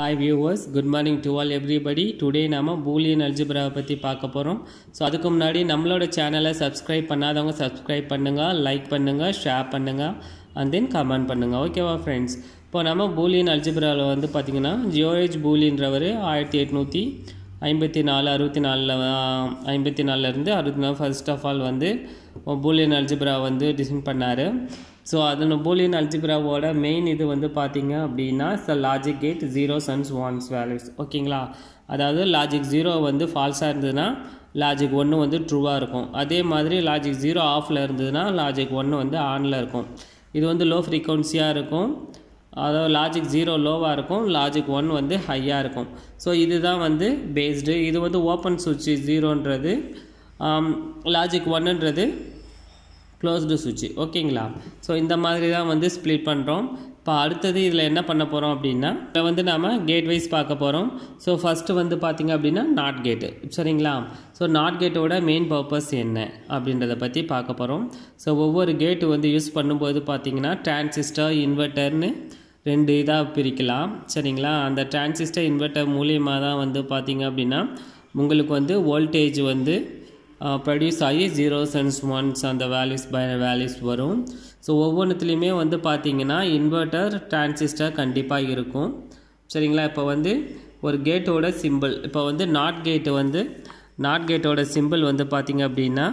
hi viewers good morning to all everybody today நாம Boolean அல்ஜிபிராவை பற்றி பார்க்க போகிறோம் ஸோ அதுக்கு முன்னாடி நம்மளோட சேனலை சப்ஸ்கிரைப் பண்ணாதவங்க சப்ஸ்கிரைப் பண்ணுங்கள் லைக் பண்ணுங்கள் ஷேர் பண்ணுங்கள் அண்ட் தென் கமெண்ட் பண்ணுங்கள் ஓகேவா ஃப்ரெண்ட்ஸ் இப்போ நம்ம பூலியன் அல்ஜிப்ராவில் வந்து பார்த்திங்கன்னா ஜியோஹெச் பூலின்றவர் ஆயிரத்தி எட்நூற்றி ஐம்பத்தி நாலு அறுபத்தி நாலில் ஐம்பத்தி நாலுலேருந்து அறுபத்தி நாலு ஃபர்ஸ்ட் ஆஃப் ஆல் வந்து பூலியன் அல்ஜிப்ரா வந்து டிசைன் பண்ணார் ஸோ அதன் பூலியன் அல்ஜிப்ராவோட மெயின் இது வந்து பார்த்திங்க அப்படின்னா it's logic gate zero sons ones values ஓகேங்களா அதாவது லாஜிக் ஜீரோ வந்து ஃபால்ஸாக இருந்ததுன்னா லாஜிக் ஒன்று வந்து ட்ரூவாக இருக்கும் அதே மாதிரி லாஜிக் ஜீரோ ஆஃபில் இருந்ததுன்னா லாஜிக் ஒன்று வந்து ஆனில் இருக்கும் இது வந்து லோ ஃப்ரீக்வன்சியாக இருக்கும் அதாவது லாஜிக் ஜீரோ லோவாக இருக்கும் லாஜிக் ஒன் வந்து ஹையாக இருக்கும் ஸோ இதுதான் வந்து பேஸ்டு இது வந்து ஓப்பன் சுவிட்சு ஜீரோன்றது லாஜிக் ஒன்னுன்றது க்ளோஸ்டு சுவிட்சு ஓகேங்களா ஸோ இந்த மாதிரி தான் வந்து ஸ்ப்ளிட் பண்ணுறோம் இப்போ அடுத்தது இதில் என்ன பண்ண போகிறோம் அப்படின்னா இப்போ வந்து நாம் கேட் வைஸ் பார்க்க போகிறோம் ஸோ ஃபஸ்ட்டு வந்து பார்த்திங்க அப்படின்னா நாட் கேட்டு சரிங்களா ஸோ நாட் கேட்டோட மெயின் பர்பஸ் என்ன அப்படின்றத பற்றி பார்க்க போகிறோம் ஸோ ஒவ்வொரு கேட்டு வந்து யூஸ் பண்ணும்போது பார்த்திங்கன்னா டிரான்சிஸ்டர் இன்வெர்டர்னு ரெண்டு இதாக பிரிக்கலாம் சரிங்களா அந்த டிரான்சிஸ்டர் இன்வெர்ட்டர் மூலியமாக தான் வந்து பார்த்திங்க அப்படின்னா உங்களுக்கு வந்து வோல்டேஜ் வந்து ப்ரொடியூஸ் ஆகி ஜீரோ சென்ஸ் ஒன்ஸ் அந்த வேல்யூஸ் பை வேல்யூஸ் வரும் ஸோ ஒவ்வொன்றத்துலேயுமே வந்து பார்த்திங்கன்னா இன்வெர்ட்டர் டிரான்சிஸ்டர் கண்டிப்பாக இருக்கும் சரிங்களா இப்போ வந்து ஒரு கேட்டோட சிம்பிள் இப்போ வந்து நாட் கேட்டு வந்து நாட் கேட்டோட சிம்பிள் வந்து பார்த்திங்க அப்படின்னா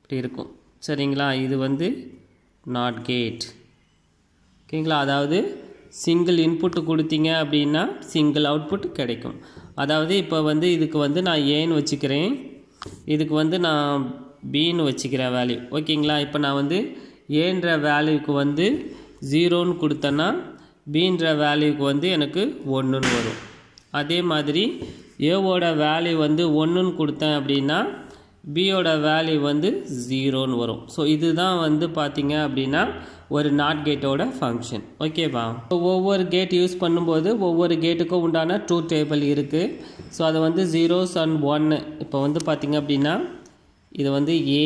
இப்படி இருக்கும் சரிங்களா இது வந்து நாட் கேட் ஓகேங்களா அதாவது சிங்கிள் இன்புட்டு கொடுத்தீங்க அப்படின்னா சிங்கிள் அவுட்புட் கிடைக்கும் அதாவது இப்போ வந்து இதுக்கு வந்து நான் ஏன்னு வச்சுக்கிறேன் இதுக்கு வந்து நான் பின்னு வச்சுக்கிறேன் வேல்யூ ஓகேங்களா இப்போ நான் வந்து ஏன்ற வேல்யூக்கு வந்து ஜீரோன்னு கொடுத்தேன்னா பீன்ற வேல்யூக்கு வந்து எனக்கு ஒன்றுன்னு வரும் அதே மாதிரி ஏவோட வேல்யூ வந்து ஒன்றுன்னு கொடுத்தேன் அப்படின்னா பியோட வேல்யூ வந்து ஜீரோன்னு வரும் ஸோ இதுதான் வந்து பார்த்திங்க அப்படின்னா ஒரு நாட் கேட்டோட ஃபங்க்ஷன் ஓகேவா இப்போ ஒவ்வொரு கேட் யூஸ் பண்ணும்போது ஒவ்வொரு கேட்டுக்கும் உண்டான ட்ரூ டேபிள் இருக்குது ஸோ அது வந்து ஜீரோஸ் அண்ட் ஒன்று இப்போ வந்து பார்த்திங்க அப்படின்னா இது வந்து ஏ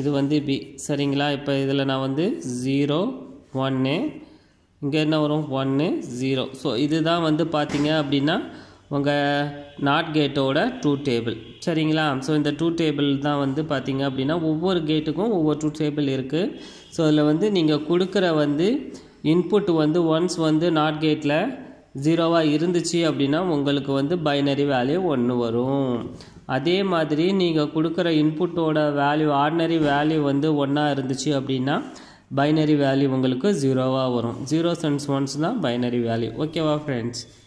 இது வந்து பி சரிங்களா இப்போ இதில் நான் வந்து ஜீரோ ஒன்று இங்கே என்ன வரும் ஒன்று ஜீரோ ஸோ இதுதான் வந்து பார்த்திங்க அப்படின்னா உங்கள் நாட் கேட்டோட ட்ரூ டேபிள் சரிங்களா ஸோ இந்த ட்ரூ டேபிள் தான் வந்து பார்த்திங்க அப்படின்னா ஒவ்வொரு கேட்டுக்கும் ஒவ்வொரு ட்ரூ டேபிள் இருக்குது ஸோ அதில் வந்து நீங்கள் கொடுக்குற வந்து இன்புட் வந்து ஒன்ஸ் வந்து நாட் கேட்டில் ஜீரோவாக இருந்துச்சு அப்படின்னா உங்களுக்கு வந்து பைனரி வேல்யூ ஒன்று வரும் அதே மாதிரி நீங்கள் கொடுக்குற இன்புட்டோட வேல்யூ ஆர்டினரி வேல்யூ வந்து ஒன்றா இருந்துச்சு அப்படின்னா பைனரி வேல்யூ உங்களுக்கு ஜீரோவாக வரும் ஜீரோ சென்ஸ் ஒன்ஸ் தான் பைனரி வேல்யூ ஓகேவா ஃப்ரெண்ட்ஸ்